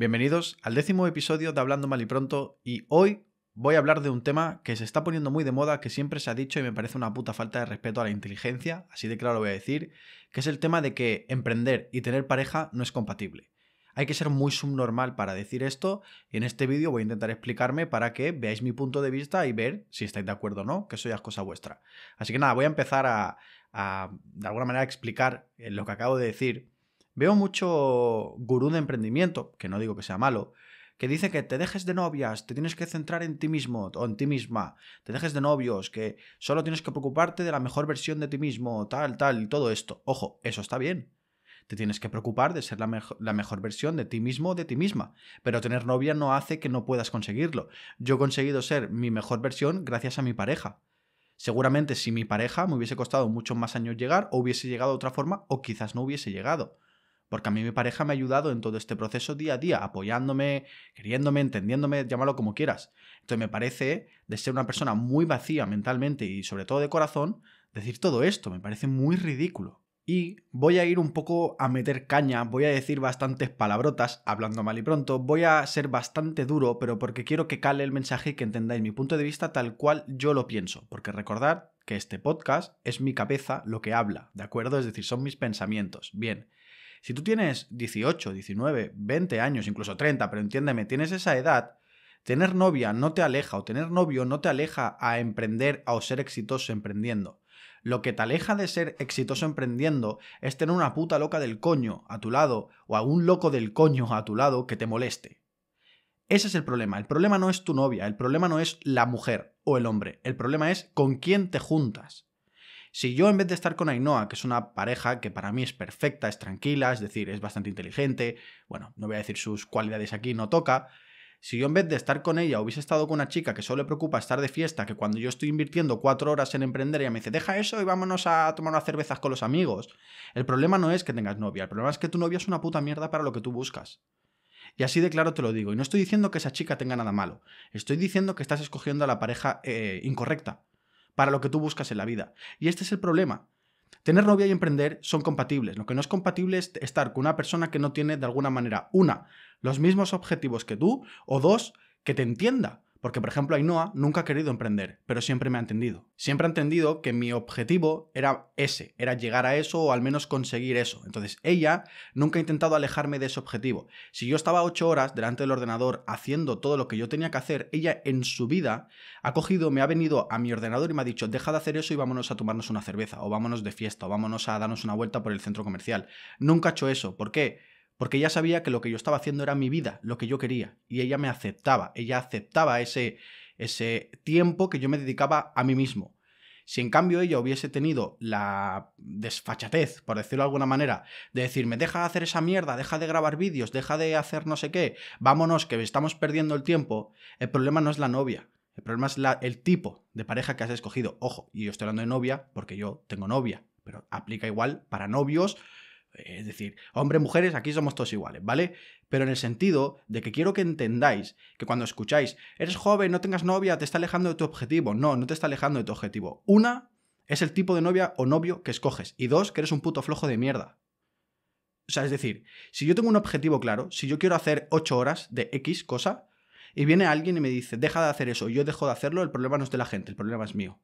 Bienvenidos al décimo episodio de Hablando Mal y Pronto y hoy voy a hablar de un tema que se está poniendo muy de moda, que siempre se ha dicho y me parece una puta falta de respeto a la inteligencia, así de claro lo voy a decir, que es el tema de que emprender y tener pareja no es compatible. Hay que ser muy subnormal para decir esto y en este vídeo voy a intentar explicarme para que veáis mi punto de vista y ver si estáis de acuerdo o no, que eso ya es cosa vuestra. Así que nada, voy a empezar a, a de alguna manera explicar lo que acabo de decir Veo mucho gurú de emprendimiento, que no digo que sea malo, que dice que te dejes de novias, te tienes que centrar en ti mismo o en ti misma, te dejes de novios, que solo tienes que preocuparte de la mejor versión de ti mismo, tal, tal, y todo esto. Ojo, eso está bien. Te tienes que preocupar de ser la, mejor versión de ti mismo o de ti misma, pero tener novia no hace que no puedas conseguirlo. Yo he conseguido ser mi mejor versión gracias a mi pareja. Seguramente si mi pareja me hubiese costado muchos más años llegar, o hubiese llegado de otra forma, o quizás no hubiese llegado. Porque a mí mi pareja me ha ayudado en todo este proceso día a día, apoyándome, queriéndome, entendiéndome, llámalo como quieras. Entonces me parece, de ser una persona muy vacía mentalmente y sobre todo de corazón, decir todo esto, me parece muy ridículo. Y voy a ir un poco a meter caña, voy a decir bastantes palabrotas, hablando mal y pronto, voy a ser bastante duro, pero porque quiero que cale el mensaje y que entendáis mi punto de vista tal cual yo lo pienso, porque recordad que este podcast es mi cabeza lo que habla, ¿de acuerdo? Es decir, son mis pensamientos. Bien, si tú tienes 18, 19, 20 años, incluso 30, pero entiéndeme, tienes esa edad, tener novia no te aleja o tener novio no te aleja a emprender o ser exitoso emprendiendo. Lo que te aleja de ser exitoso emprendiendo es tener una puta loca del coño a tu lado o a un loco del coño a tu lado que te moleste. Ese es el problema. El problema no es tu novia, el problema no es la mujer o el hombre, el problema es con quién te juntas. Si yo en vez de estar con Ainhoa, que es una pareja que para mí es perfecta, es tranquila, es decir, es bastante inteligente, bueno, no voy a decir sus cualidades aquí, no toca, si yo en vez de estar con ella hubiese estado con una chica que solo le preocupa estar de fiesta, que cuando yo estoy invirtiendo cuatro horas en emprender, ella me dice, deja eso y vámonos a tomar unas cervezas con los amigos. El problema no es que tengas novia, el problema es que tu novia es una puta mierda para lo que tú buscas. Y así de claro te lo digo, y no estoy diciendo que esa chica tenga nada malo, estoy diciendo que estás escogiendo a la pareja eh, incorrecta para lo que tú buscas en la vida. Y este es el problema. Tener novia y emprender son compatibles. Lo que no es compatible es estar con una persona que no tiene de alguna manera, una, los mismos objetivos que tú, o dos, que te entienda. Porque, por ejemplo, Ainhoa nunca ha querido emprender, pero siempre me ha entendido. Siempre ha entendido que mi objetivo era ese, era llegar a eso o al menos conseguir eso. Entonces, ella nunca ha intentado alejarme de ese objetivo. Si yo estaba ocho horas delante del ordenador haciendo todo lo que yo tenía que hacer, ella en su vida ha cogido, me ha venido a mi ordenador y me ha dicho, deja de hacer eso y vámonos a tomarnos una cerveza, o vámonos de fiesta, o vámonos a darnos una vuelta por el centro comercial. Nunca ha hecho eso. ¿Por qué? porque ella sabía que lo que yo estaba haciendo era mi vida, lo que yo quería, y ella me aceptaba, ella aceptaba ese, ese tiempo que yo me dedicaba a mí mismo. Si en cambio ella hubiese tenido la desfachatez, por decirlo de alguna manera, de decirme, deja de hacer esa mierda, deja de grabar vídeos, deja de hacer no sé qué, vámonos que estamos perdiendo el tiempo, el problema no es la novia, el problema es el tipo de pareja que has escogido. Ojo, y yo estoy hablando de novia porque yo tengo novia, pero aplica igual para novios, es decir, hombres, mujeres, aquí somos todos iguales, ¿vale? Pero en el sentido de que quiero que entendáis que cuando escucháis, eres joven, no tengas novia, te está alejando de tu objetivo. No, no te está alejando de tu objetivo. Una, es el tipo de novia o novio que escoges. Y dos, que eres un puto flojo de mierda. O sea, es decir, si yo tengo un objetivo claro, si yo quiero hacer 8 horas de X cosa, y viene alguien y me dice, deja de hacer eso, yo dejo de hacerlo, el problema no es de la gente, el problema es mío.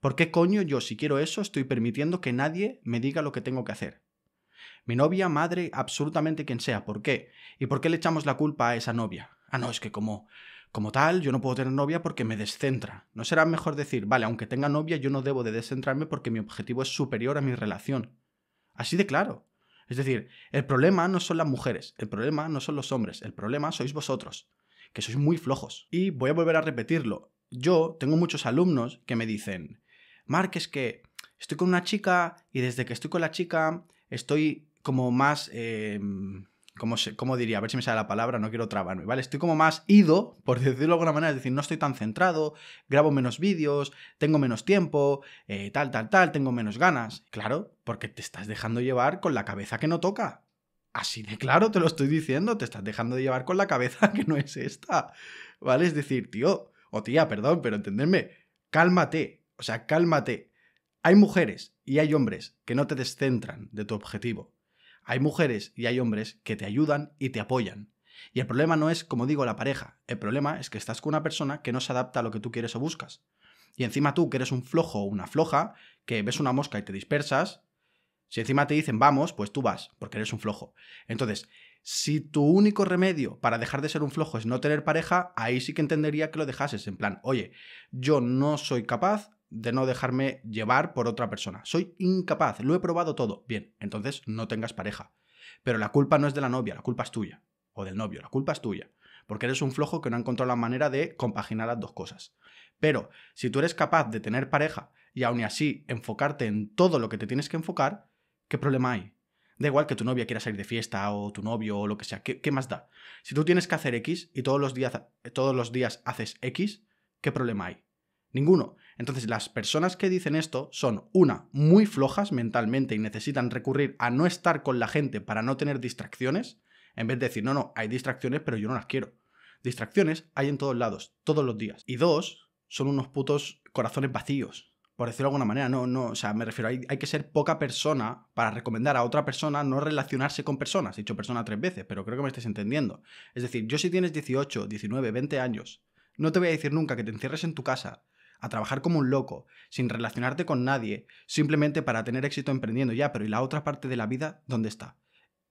¿Por qué coño yo, si quiero eso, estoy permitiendo que nadie me diga lo que tengo que hacer? Mi novia, madre, absolutamente quien sea. ¿Por qué? ¿Y por qué le echamos la culpa a esa novia? Ah, no, es que como, como tal, yo no puedo tener novia porque me descentra. ¿No será mejor decir, vale, aunque tenga novia, yo no debo de descentrarme porque mi objetivo es superior a mi relación? Así de claro. Es decir, el problema no son las mujeres, el problema no son los hombres, el problema sois vosotros, que sois muy flojos. Y voy a volver a repetirlo. Yo tengo muchos alumnos que me dicen, Marc, es que estoy con una chica y desde que estoy con la chica estoy como más... Em, como ¿Cómo, diría? A ver si me sale la palabra, no quiero trabarme, ¿vale? Estoy como más ido, por decirlo de alguna manera, es decir, no estoy tan centrado, grabo menos vídeos, tengo menos tiempo, eh, tal, tal, tal, tengo menos ganas. Claro, porque te estás dejando llevar con la cabeza que no toca. Así de claro te lo estoy diciendo, te estás dejando de llevar con la cabeza que no es esta, ¿vale? Es decir, tío, o tía, perdón, pero entenderme, cálmate, o sea, cálmate. Hay mujeres y hay hombres que no te descentran de tu objetivo hay mujeres y hay hombres que te ayudan y te apoyan. Y el problema no es, como digo, la pareja. El problema es que estás con una persona que no se adapta a lo que tú quieres o buscas. Y encima tú, que eres un flojo o una floja, que ves una mosca y te dispersas, si encima te dicen vamos, pues tú vas, porque eres un flojo. Entonces, si tu único remedio para dejar de ser un flojo es no tener pareja, ahí sí que entendería que lo dejases en plan, oye, yo no soy capaz de no dejarme llevar por otra persona. Soy incapaz, lo he probado todo. Bien, entonces no tengas pareja. Pero la culpa no es de la novia, la culpa es tuya. O del novio, la culpa es tuya. Porque eres un flojo que no ha encontrado la manera de compaginar las dos cosas. Pero si tú eres capaz de tener pareja y aún así enfocarte en todo lo que te tienes que enfocar, ¿qué problema hay? Da igual que tu novia quiera salir de fiesta o tu novio o lo que sea, ¿qué, ¿qué, más da? Si tú tienes que hacer X y todos los, días, todos los días haces X, ¿qué problema hay? Ninguno. Entonces, las personas que dicen esto son, una, muy flojas mentalmente y necesitan recurrir a no estar con la gente para no tener distracciones, en vez de decir, no, no, hay distracciones, pero yo no las quiero. Distracciones hay en todos lados, todos los días. Y dos, son unos putos corazones vacíos, por decirlo de alguna manera. No, no, o sea, me refiero, hay, hay que ser poca persona para recomendar a otra persona no relacionarse con personas. He dicho persona tres veces, pero creo que me estés entendiendo. Es decir, yo si tienes 18, 19, 20 años, no te voy a decir nunca que te encierres en tu casa a trabajar como un loco, sin relacionarte con nadie, simplemente para tener éxito emprendiendo ya, pero ¿y la otra parte de la vida dónde está?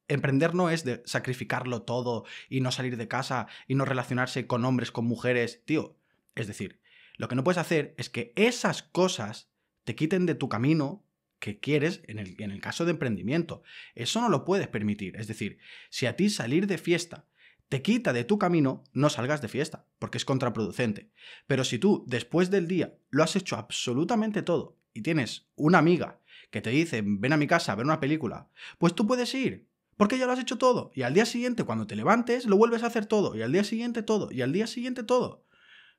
Emprender no es de sacrificarlo todo y no salir de casa y no relacionarse con hombres, con mujeres, tío. Es decir, lo que no puedes hacer es que esas cosas te quiten de tu camino que quieres en el, en el caso de emprendimiento. Eso no lo puedes permitir. Es decir, si a ti salir de fiesta te quita de tu camino, no salgas de fiesta, porque es contraproducente. Pero si tú, después del día, lo has hecho absolutamente todo y tienes una amiga que te dice, ven a mi casa a ver una película, pues tú puedes ir, porque ya lo has hecho todo. Y al día siguiente, cuando te levantes, lo vuelves a hacer todo, y al día siguiente todo, y al día siguiente todo.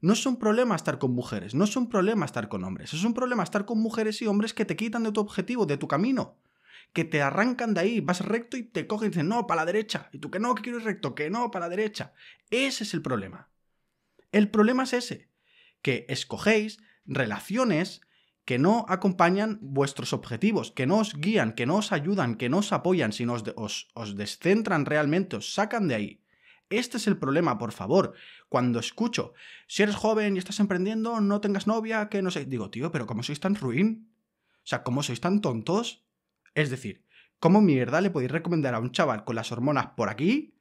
No es un problema estar con mujeres, no es un problema estar con hombres, es un problema estar con mujeres y hombres que te quitan de tu objetivo, de tu camino que te arrancan de ahí, vas recto y te cogen y dicen, no, para la derecha. Y tú que no, que quiero ir recto, que no, para la derecha. Ese es el problema. El problema es ese, que escogéis relaciones que no acompañan vuestros objetivos, que no os guían, que no os ayudan, que no os apoyan, sino os, os, descentran realmente, os sacan de ahí. Este es el problema, por favor. Cuando escucho, si eres joven y estás emprendiendo, no tengas novia, que no sé. Digo, tío, pero ¿cómo sois tan ruin? O sea, ¿cómo sois tan tontos? Es decir, ¿cómo mierda le podéis recomendar a un chaval con las hormonas por aquí,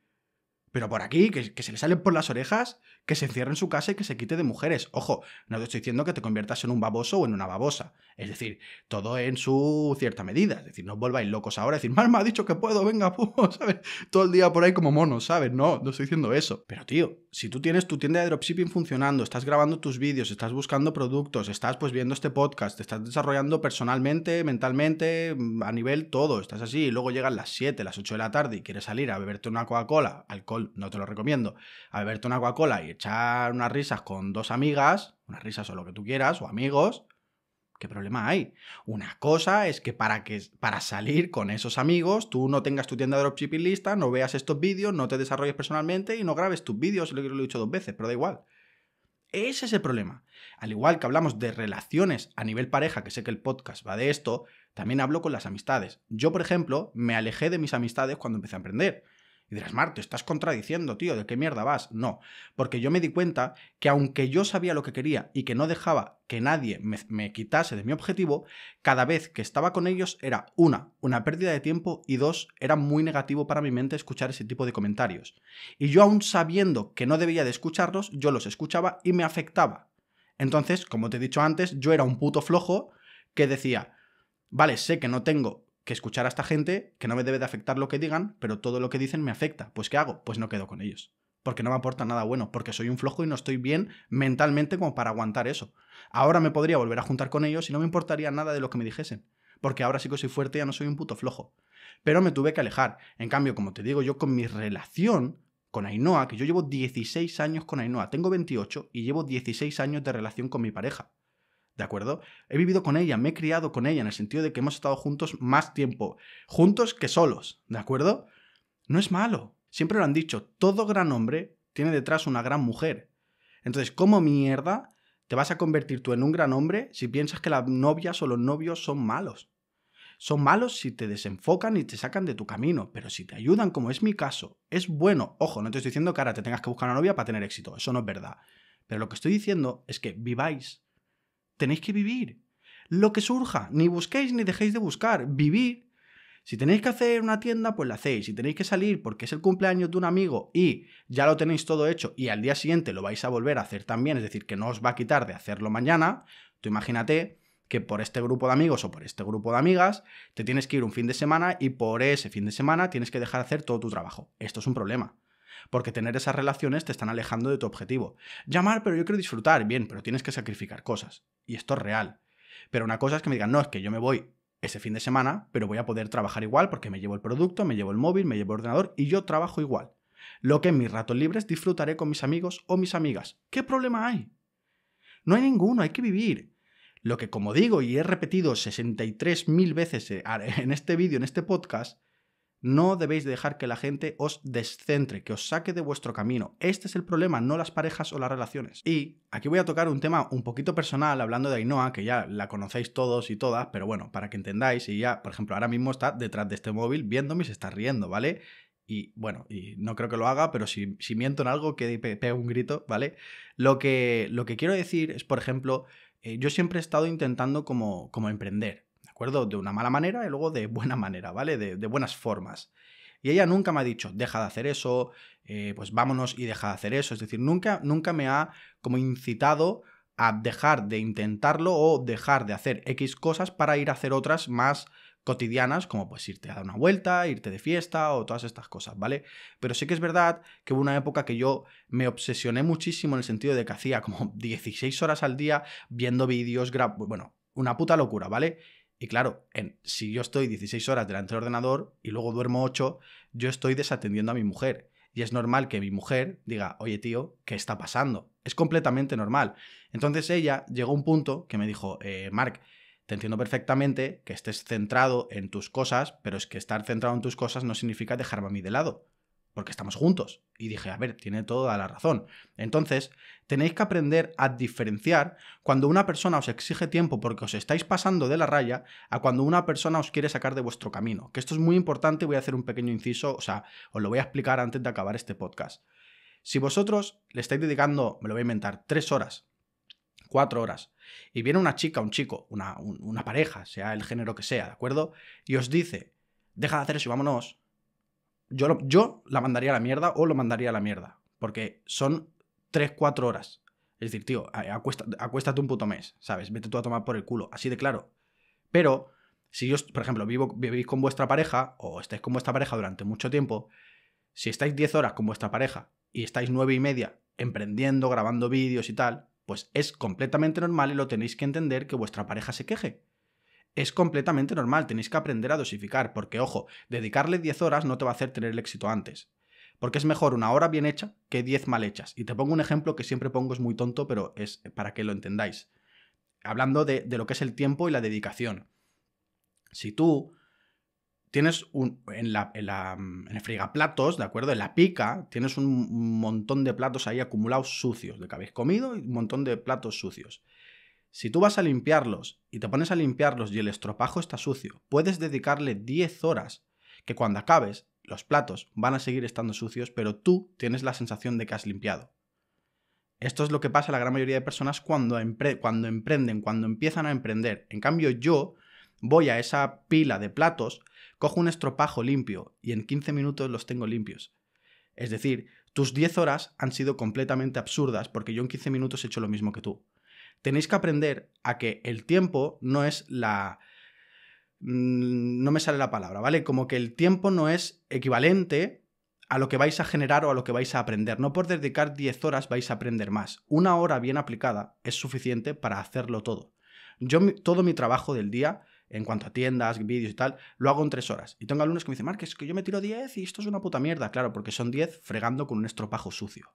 pero por aquí, que, se le salen por las orejas, que se encierre en su casa y que se quite de mujeres? Ojo, no te estoy diciendo que te conviertas en un baboso o en una babosa. Es decir, todo en su cierta medida. Es decir, no os volváis locos ahora, decir, mal ha dicho que puedo, venga, puh", ¿sabes? Todo el día por ahí como mono, ¿sabes? No, no estoy diciendo eso. Pero tío, si tú tienes tu tienda de dropshipping funcionando, estás grabando tus vídeos, estás buscando productos, estás pues viendo este podcast, te estás desarrollando personalmente, mentalmente, mm, a nivel todo, estás así, y luego llegan las 7, las 8 de la tarde y quieres salir a beberte una Coca-Cola, alcohol no te lo recomiendo, a beberte una Coca-Cola y echar unas risas con dos amigas, unas risas o lo que tú quieras, o amigos, ¿Qué problema hay? Una cosa es que para, para salir con esos amigos tú no tengas tu tienda de dropshipping lista, no veas estos vídeos, no te desarrolles personalmente y no grabes tus vídeos, lo he dicho dos veces, pero da igual. Ese es el problema. Al igual que hablamos de relaciones a nivel pareja, que sé que el podcast va de esto, también hablo con las amistades. Yo, por ejemplo, me alejé de mis amistades cuando empecé a emprender. Y dirás, estás contradiciendo, tío, ¿de qué mierda vas? No, porque yo me di cuenta que aunque yo sabía lo que quería y que no dejaba que nadie me, me, quitase de mi objetivo, cada vez que estaba con ellos era una, una pérdida de tiempo y dos, era muy negativo para mi mente escuchar ese tipo de comentarios. Y yo aún sabiendo que no debía de escucharlos, yo los escuchaba y me afectaba. Entonces, como te he dicho antes, yo era un puto flojo que decía, vale, sé que no tengo que escuchar a esta gente, que no me debe de afectar lo que digan, pero todo lo que dicen me afecta. Pues ¿qué hago? Pues no quedo con ellos. Porque no me aporta nada bueno, porque soy un flojo y no estoy bien mentalmente como para aguantar eso. Ahora me podría volver a juntar con ellos y no me importaría nada de lo que me dijesen. Porque ahora sí que soy fuerte y ya no soy un puto flojo. Pero me tuve que alejar. En cambio, como te digo, yo con mi relación con Ainhoa, que yo llevo 16 años con Ainhoa, tengo 28 y llevo 16 años de relación con mi pareja. ¿de acuerdo? He vivido con ella, me he criado con ella, en el sentido de que hemos estado juntos más tiempo, juntos que solos, ¿de acuerdo? No es malo. Siempre lo han dicho, todo gran hombre tiene detrás una gran mujer. Entonces, ¿cómo mierda te vas a convertir tú en un gran hombre si piensas que las novias o los novios son malos? Son malos si te desenfocan y te sacan de tu camino, pero si te ayudan, como es mi caso, es bueno. Ojo, no te estoy diciendo que ahora te tengas que buscar una novia para tener éxito, eso no es verdad. Pero lo que estoy diciendo es que viváis tenéis que vivir. Lo que surja, ni busquéis ni dejéis de buscar, vivir. Si tenéis que hacer una tienda, pues la hacéis. Si tenéis que salir porque es el cumpleaños de un amigo y ya lo tenéis todo hecho y al día siguiente lo vais a volver a hacer también, es decir, que no os va a quitar de hacerlo mañana, tú imagínate que por este grupo de amigos o por este grupo de amigas te tienes que ir un fin de semana y por ese fin de semana tienes que dejar hacer todo tu trabajo. Esto es un problema porque tener esas relaciones te están alejando de tu objetivo. Llamar, pero yo quiero disfrutar, bien, pero tienes que sacrificar cosas. Y esto es real. Pero una cosa es que me digan, no, es que yo me voy ese fin de semana, pero voy a poder trabajar igual porque me llevo el producto, me llevo el móvil, me llevo el ordenador y yo trabajo igual. Lo que en mis ratos libres disfrutaré con mis amigos o mis amigas. ¿Qué problema hay? No hay ninguno, hay que vivir. Lo que como digo y he repetido 63.000 veces eh, en este vídeo, en este podcast, no debéis dejar que la gente os descentre, que os saque de vuestro camino. Este es el problema, no las parejas o las relaciones. Y aquí voy a tocar un tema un poquito personal, hablando de Ainhoa, que ya la conocéis todos y todas, pero bueno, para que entendáis, y ya, por ejemplo, ahora mismo está detrás de este móvil viéndome y se está riendo, ¿vale? y bueno, y no creo que lo haga, pero si, miento en algo, que pegue un grito, ¿vale? Lo que, lo que quiero decir es, por ejemplo, eh, yo siempre he estado intentando como, como emprender acuerdo? De una mala manera y luego de buena manera, ¿vale? De, buenas formas. Y ella nunca me ha dicho, deja de hacer eso, eh, pues vámonos y deja de hacer eso. Es decir, nunca, nunca me ha como incitado a dejar de intentarlo o dejar de hacer X cosas para ir a hacer otras más cotidianas, como pues irte a dar una vuelta, irte de fiesta o todas estas cosas, ¿vale? Pero sí que es verdad que hubo una época que yo me obsesioné muchísimo en el sentido de que hacía como 16 horas al día viendo vídeos, bueno, una puta locura, ¿vale? Y claro, en, si yo estoy 16 horas delante del ordenador y luego duermo 8, yo estoy desatendiendo a mi mujer. Y es normal que mi mujer diga, oye tío, ¿qué está pasando? Es completamente normal. Entonces ella llegó a un punto que me dijo, eh, Mark, te entiendo perfectamente que estés centrado en tus cosas, pero es que estar centrado en tus cosas no significa dejarme a mí de lado porque estamos juntos. Y dije, a ver, tiene toda la razón. Entonces, tenéis que aprender a diferenciar cuando una persona os exige tiempo porque os estáis pasando de la raya a cuando una persona os quiere sacar de vuestro camino. Que esto es muy importante, voy a hacer un pequeño inciso, o sea, os lo voy a explicar antes de acabar este podcast. Si vosotros le estáis dedicando, me lo voy a inventar, tres horas, cuatro horas, y viene una chica, un chico, una, una pareja, sea el género que sea, ¿de acuerdo? Y os dice, deja de hacer eso y vámonos, yo, la mandaría a la mierda o lo mandaría a la mierda. Porque son 3-4 horas. Es decir, tío, acuéstate un puto mes, ¿sabes? Vete tú a tomar por el culo. Así de claro. Pero si yo, por ejemplo, vivo, vivís con vuestra pareja o estáis con vuestra pareja durante mucho tiempo, si estáis 10 horas con vuestra pareja y estáis 9 y media emprendiendo, grabando vídeos y tal, pues es completamente normal y lo tenéis que entender que vuestra pareja se queje es completamente normal, tenéis que aprender a dosificar, porque ojo, dedicarle 10 horas no te va a hacer tener el éxito antes. Porque es mejor una hora bien hecha que 10 mal hechas. Y te pongo un ejemplo que siempre pongo, es muy tonto, pero es para que lo entendáis. Hablando de, lo que es el tiempo y la dedicación. Si tú tienes un, en, la, en, mm, el frigaplatos, ¿de acuerdo? En la pica, tienes un montón de platos ahí acumulados sucios, de que habéis comido y un montón de platos sucios. Si tú vas a limpiarlos y te pones a limpiarlos y el estropajo está sucio, puedes dedicarle 10 horas, que cuando acabes, los platos van a seguir estando sucios, pero tú tienes la sensación de que has limpiado. Esto es lo que pasa a la gran mayoría de personas cuando, cuando emprenden, cuando empiezan a emprender. En cambio, yo voy a esa pila de platos, cojo un estropajo limpio y en 15 minutos los tengo limpios. Es decir, tus 10 horas han sido completamente absurdas porque yo en 15 minutos he hecho lo mismo que tú tenéis que aprender a que el tiempo no es la... Mm, no me sale la palabra, ¿vale? Como que el tiempo no es equivalente a lo que vais a generar o a lo que vais a aprender. No por dedicar 10 horas vais a aprender más. Una hora bien aplicada es suficiente para hacerlo todo. Yo todo mi trabajo del día, en cuanto a tiendas, vídeos y tal, lo hago en 3 horas. Y tengo alumnos que me dicen, Marques, que yo me tiro 10 y esto es una puta mierda. Claro, porque son 10 fregando con un estropajo sucio.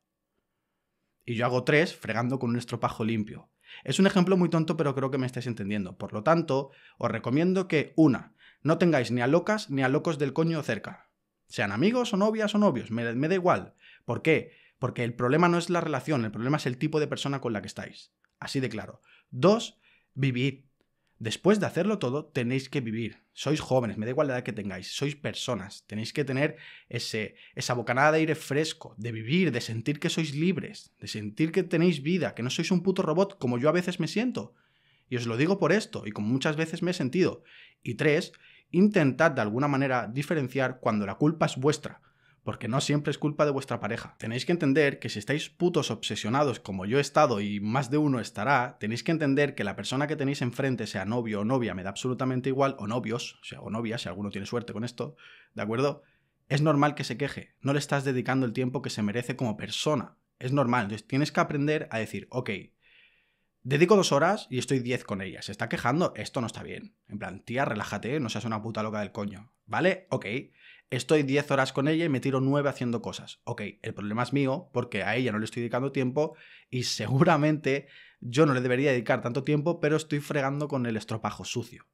Y yo hago 3 fregando con un estropajo limpio. Es un ejemplo muy tonto, pero creo que me estáis entendiendo. Por lo tanto, os recomiendo que, una, no tengáis ni a locas ni a locos del coño cerca. Sean amigos o novias o novios, me, da igual. ¿Por qué? Porque el problema no es la relación, el problema es el tipo de persona con la que estáis. Así de claro. Dos, vivid Después de hacerlo todo, tenéis que vivir. Sois jóvenes, me da igual la edad que tengáis, sois personas. Tenéis que tener ese, esa bocanada de aire fresco, de vivir, de sentir que sois libres, de sentir que tenéis vida, que no sois un puto robot como yo a veces me siento. Y os lo digo por esto, y como muchas veces me he sentido. Y tres, intentad de alguna manera diferenciar cuando la culpa es vuestra porque no siempre es culpa de vuestra pareja. Tenéis que entender que si estáis putos obsesionados como yo he estado y más de uno estará, tenéis que entender que la persona que tenéis enfrente, sea novio o novia, me da absolutamente igual, o novios, o sea, o novia, si alguno tiene suerte con esto, ¿de acuerdo? Es normal que se queje, no le estás dedicando el tiempo que se merece como persona. Es normal, entonces tienes que aprender a decir, ok, dedico dos horas y estoy diez con ella, se está quejando, esto no está bien. En plan, tía, relájate, no seas una puta loca del coño, ¿vale? Ok estoy 10 horas con ella y me tiro 9 haciendo cosas. Ok, el problema es mío porque a ella no le estoy dedicando tiempo y seguramente yo no le debería dedicar tanto tiempo, pero estoy fregando con el estropajo sucio.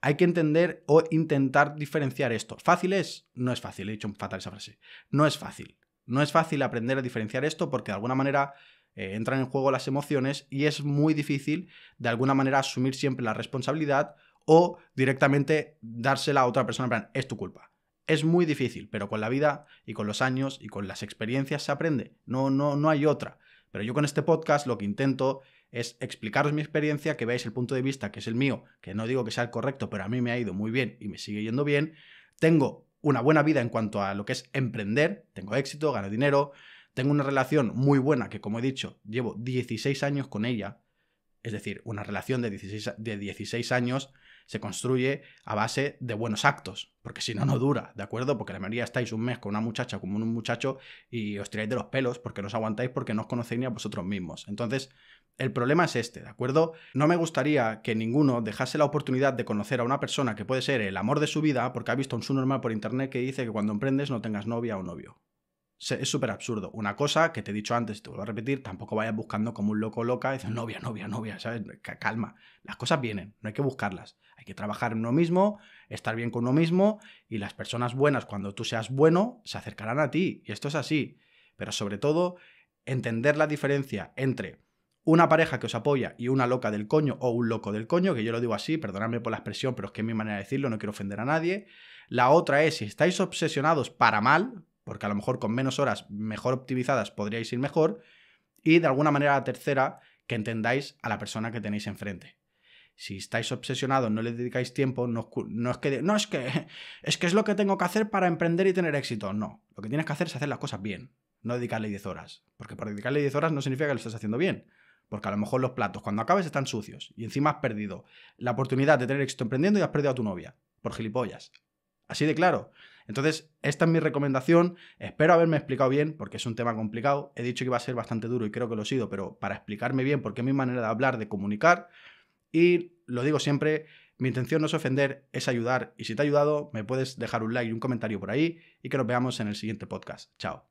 Hay que entender o intentar diferenciar esto. ¿Fácil es? No es fácil, he dicho fatal esa frase. No es fácil. No es fácil aprender a diferenciar esto porque de alguna manera eh, entran en juego las emociones y es muy difícil de alguna manera asumir siempre la responsabilidad o directamente dársela a otra persona en plan, es tu culpa es muy difícil, pero con la vida y con los años y con las experiencias se aprende. No, no, no hay otra. Pero yo con este podcast lo que intento es explicaros mi experiencia, que veáis el punto de vista que es el mío, que no digo que sea el correcto, pero a mí me ha ido muy bien y me sigue yendo bien. Tengo una buena vida en cuanto a lo que es emprender, tengo éxito, gano dinero, tengo una relación muy buena que, como he dicho, llevo 16 años con ella, es decir, una relación de 16, de 16 años se construye a base de buenos actos, porque si no, no dura, ¿de acuerdo? Porque la mayoría estáis un mes con una muchacha, como un muchacho, y os tiráis de los pelos porque no os aguantáis, porque no os conocéis ni a vosotros mismos. Entonces, el problema es este, ¿de acuerdo? No me gustaría que ninguno dejase la oportunidad de conocer a una persona que puede ser el amor de su vida, porque ha visto un normal por internet que dice que cuando emprendes no tengas novia o novio es súper absurdo. Una cosa que te he dicho antes te vuelvo a repetir, tampoco vayas buscando como un loco loca y dices, novia, novia, novia, ¿sabes? Calma. Las cosas vienen, no hay que buscarlas. Hay que trabajar en uno mismo, estar bien con uno mismo y las personas buenas, cuando tú seas bueno, se acercarán a ti. Y esto es así. Pero sobre todo, entender la diferencia entre una pareja que os apoya y una loca del coño o un loco del coño, que yo lo digo así, perdonadme por la expresión, pero es que es mi manera de decirlo, no quiero ofender a nadie. La otra es si estáis obsesionados para mal, porque a lo mejor con menos horas mejor optimizadas podríais ir mejor, y de alguna manera la tercera, que entendáis a la persona que tenéis enfrente. Si estáis obsesionados, no le dedicáis tiempo, no, es que no es que es que es lo que tengo que hacer para emprender y tener éxito. No, lo que tienes que hacer es hacer las cosas bien, no dedicarle 10 horas, porque por dedicarle 10 horas no significa que lo estés haciendo bien, porque a lo mejor los platos cuando acabes están sucios y encima has perdido la oportunidad de tener éxito emprendiendo y has perdido a tu novia por gilipollas Así de claro. Entonces, esta es mi recomendación. Espero haberme explicado bien, porque es un tema complicado. He dicho que iba a ser bastante duro y creo que lo he sido, pero para explicarme bien, porque es mi manera de hablar, de comunicar. Y lo digo siempre, mi intención no es ofender, es ayudar. Y si te ha ayudado, me puedes dejar un like y un comentario por ahí y que nos veamos en el siguiente podcast. Chao.